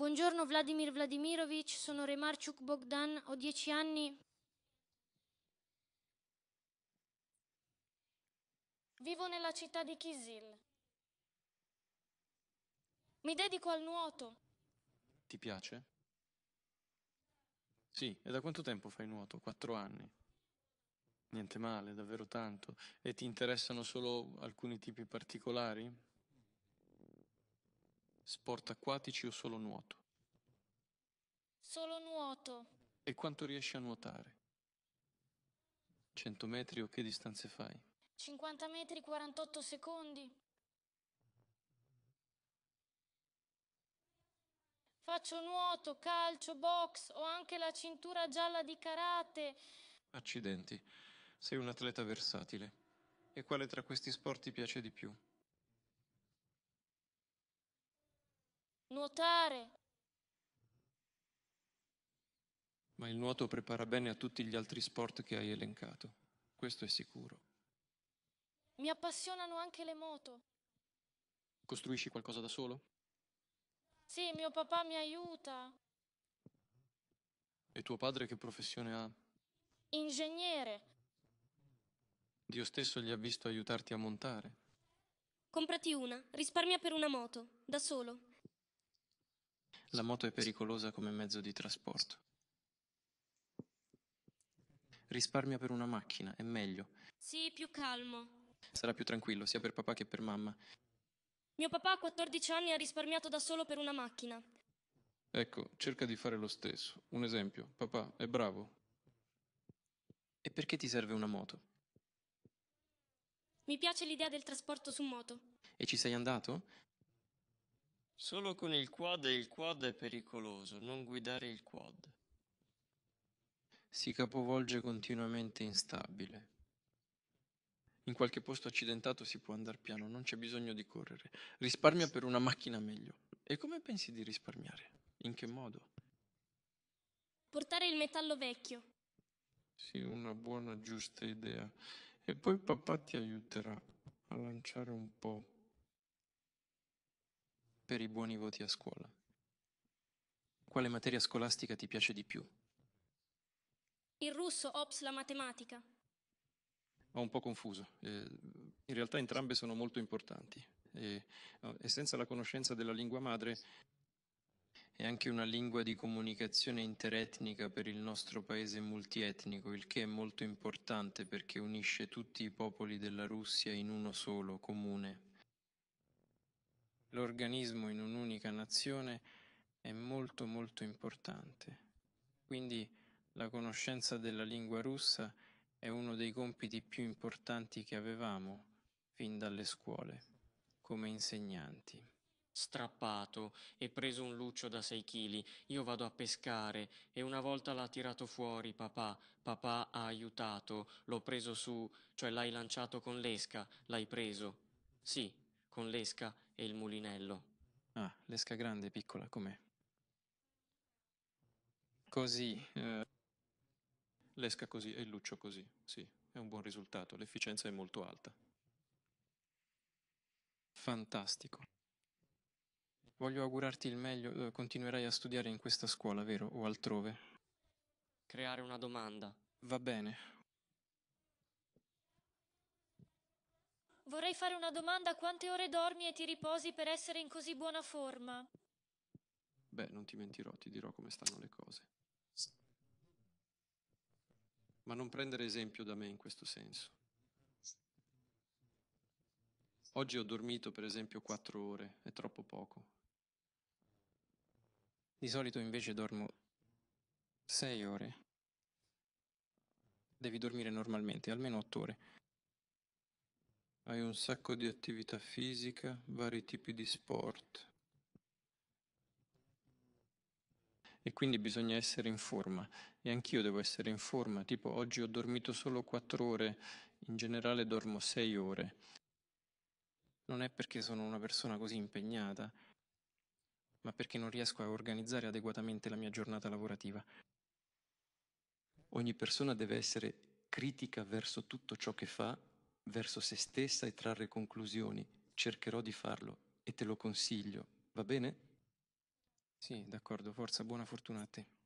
Buongiorno Vladimir Vladimirovic, sono Remarchuk Bogdan, ho dieci anni. Vivo nella città di Kisil. Mi dedico al nuoto. Ti piace? Sì, e da quanto tempo fai nuoto? Quattro anni. Niente male, davvero tanto. E ti interessano solo alcuni tipi particolari? Sport acquatici o solo nuoto? Solo nuoto. E quanto riesci a nuotare? 100 metri o che distanze fai? 50 metri 48 secondi. Faccio nuoto, calcio, box, o anche la cintura gialla di karate. Accidenti, sei un atleta versatile. E quale tra questi sport ti piace di più? nuotare. Ma il nuoto prepara bene a tutti gli altri sport che hai elencato, questo è sicuro. Mi appassionano anche le moto. Costruisci qualcosa da solo? Sì, mio papà mi aiuta. E tuo padre che professione ha? Ingegnere. Dio stesso gli ha visto aiutarti a montare. Comprati una, risparmia per una moto, da solo. La moto è pericolosa come mezzo di trasporto. Risparmia per una macchina, è meglio. Sì, più calmo. Sarà più tranquillo, sia per papà che per mamma. Mio papà a 14 anni ha risparmiato da solo per una macchina. Ecco, cerca di fare lo stesso. Un esempio, papà è bravo. E perché ti serve una moto? Mi piace l'idea del trasporto su moto. E ci sei andato? Solo con il quad e il quad è pericoloso, non guidare il quad. Si capovolge continuamente instabile. In qualche posto accidentato si può andare piano, non c'è bisogno di correre. Risparmia per una macchina meglio. E come pensi di risparmiare? In che modo? Portare il metallo vecchio. Sì, una buona, giusta idea. E poi papà ti aiuterà a lanciare un po' per i buoni voti a scuola. Quale materia scolastica ti piace di più? Il russo, ops, la matematica. Ho un po' confuso. Eh, in realtà entrambe sono molto importanti e, eh, e senza la conoscenza della lingua madre è anche una lingua di comunicazione interetnica per il nostro paese multietnico, il che è molto importante perché unisce tutti i popoli della Russia in uno solo comune l'organismo in un'unica nazione è molto molto importante. Quindi la conoscenza della lingua russa è uno dei compiti più importanti che avevamo fin dalle scuole, come insegnanti. Strappato e preso un luccio da sei chili, io vado a pescare e una volta l'ha tirato fuori papà, papà ha aiutato, l'ho preso su, cioè l'hai lanciato con l'esca, l'hai preso. Sì, con l'esca e il mulinello. Ah, l'esca grande e piccola, com'è? Così. Eh, l'esca così e il luccio così, sì, è un buon risultato, l'efficienza è molto alta. Fantastico. Voglio augurarti il meglio, eh, continuerai a studiare in questa scuola, vero? O altrove? Creare una domanda. Va bene, Vorrei fare una domanda, quante ore dormi e ti riposi per essere in così buona forma? Beh, non ti mentirò, ti dirò come stanno le cose. Ma non prendere esempio da me in questo senso. Oggi ho dormito per esempio quattro ore, è troppo poco. Di solito invece dormo sei ore. Devi dormire normalmente, almeno otto ore. Hai un sacco di attività fisica, vari tipi di sport. E quindi bisogna essere in forma. E anch'io devo essere in forma. Tipo, oggi ho dormito solo 4 ore, in generale dormo 6 ore. Non è perché sono una persona così impegnata, ma perché non riesco a organizzare adeguatamente la mia giornata lavorativa. Ogni persona deve essere critica verso tutto ciò che fa verso se stessa e trarre conclusioni. Cercherò di farlo e te lo consiglio, va bene? Sì, d'accordo, forza, buona fortuna a te.